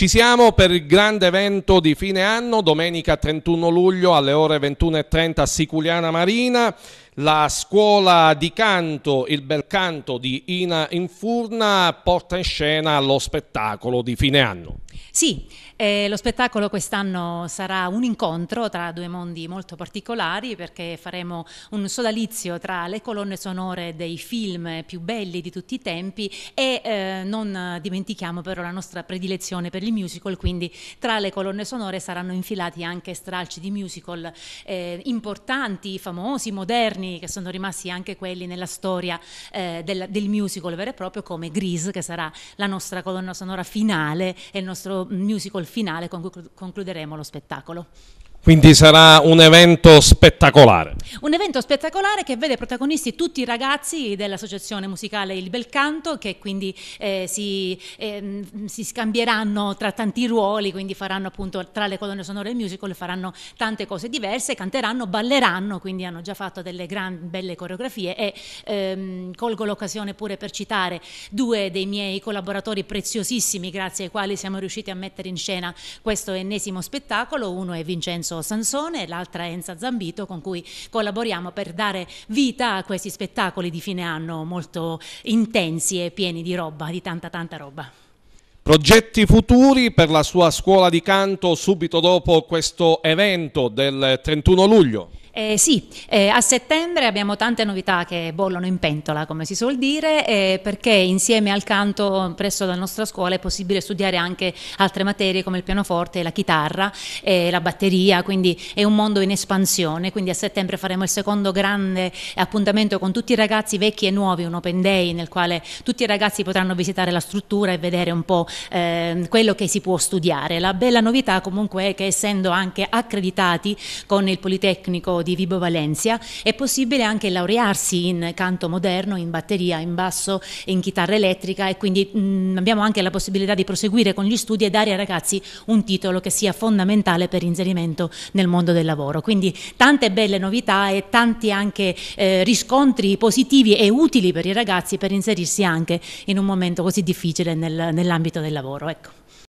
Ci siamo per il grande evento di fine anno, domenica 31 luglio alle ore 21.30 a Siculiana Marina. La scuola di canto, il bel canto di Ina Infurna porta in scena lo spettacolo di fine anno. Sì, eh, lo spettacolo quest'anno sarà un incontro tra due mondi molto particolari perché faremo un sodalizio tra le colonne sonore dei film più belli di tutti i tempi e eh, non dimentichiamo però la nostra predilezione per il musical, quindi tra le colonne sonore saranno infilati anche stralci di musical eh, importanti, famosi, moderni brani che sono rimasti anche quelli nella storia eh, del, del, musical vero e proprio come Grease che sarà la nostra colonna sonora finale e il nostro musical finale con cui concluderemo lo spettacolo. Quindi sarà un evento spettacolare. Un evento spettacolare che vede protagonisti tutti i ragazzi dell'associazione musicale Il Bel Canto che quindi eh, si, eh, si, scambieranno tra tanti ruoli, quindi faranno appunto tra le colonne sonore e il musical, faranno tante cose diverse, canteranno, balleranno, quindi hanno già fatto delle gran belle coreografie e ehm, colgo l'occasione pure per citare due dei miei collaboratori preziosissimi grazie ai quali siamo riusciti a mettere in scena questo ennesimo spettacolo, uno è Vincenzo Lorenzo Sansone e l'altra Enza Zambito con cui collaboriamo per dare vita a questi spettacoli di fine anno molto intensi e pieni di roba, di tanta tanta roba. Progetti futuri per la sua scuola di canto subito dopo questo evento del 31 luglio. Eh, sì, eh, a settembre abbiamo tante novità che bollono in pentola, come si suol dire, eh, perché insieme al canto presso la nostra scuola è possibile studiare anche altre materie come il pianoforte, la chitarra, eh, la batteria, quindi è un mondo in espansione, quindi a settembre faremo il secondo grande appuntamento con tutti i ragazzi vecchi e nuovi, un open day nel quale tutti i ragazzi potranno visitare la struttura e vedere un po' ehm, quello che si può studiare. La bella novità comunque è che essendo anche accreditati con il Politecnico di Vibo Valencia, è possibile anche laurearsi in canto moderno, in batteria, in basso, in chitarra elettrica e quindi mh, mm, abbiamo anche la possibilità di proseguire con gli studi e dare ai ragazzi un titolo che sia fondamentale per l'inserimento nel mondo del lavoro. Quindi tante belle novità e tanti anche eh, riscontri positivi e utili per i ragazzi per inserirsi anche in un momento così difficile nel, nell'ambito del lavoro. Ecco.